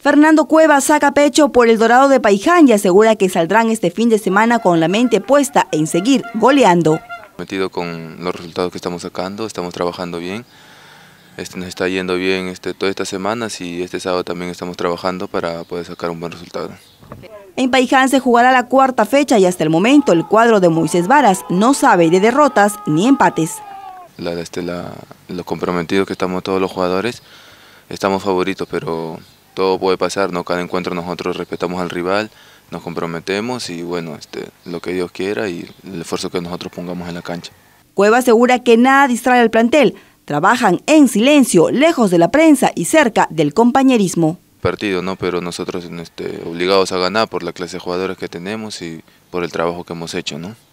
Fernando Cueva saca pecho por el Dorado de Paiján y asegura que saldrán este fin de semana con la mente puesta en seguir goleando. Metido con los resultados que estamos sacando, estamos trabajando bien, este, nos está yendo bien este, todas estas semanas y este sábado también estamos trabajando para poder sacar un buen resultado. En Paiján se jugará la cuarta fecha y hasta el momento el cuadro de Moisés Varas no sabe de derrotas ni empates. este, la, lo comprometido que estamos todos los jugadores, estamos favoritos, pero todo puede pasar, ¿no? Cada encuentro nosotros respetamos al rival, nos comprometemos y bueno, este, lo que Dios quiera y el esfuerzo que nosotros pongamos en la cancha. Cueva asegura que nada distrae al plantel, trabajan en silencio, lejos de la prensa y cerca del compañerismo. Partido, ¿no? Pero nosotros este, obligados a ganar por la clase de jugadores que tenemos y por el trabajo que hemos hecho, ¿no?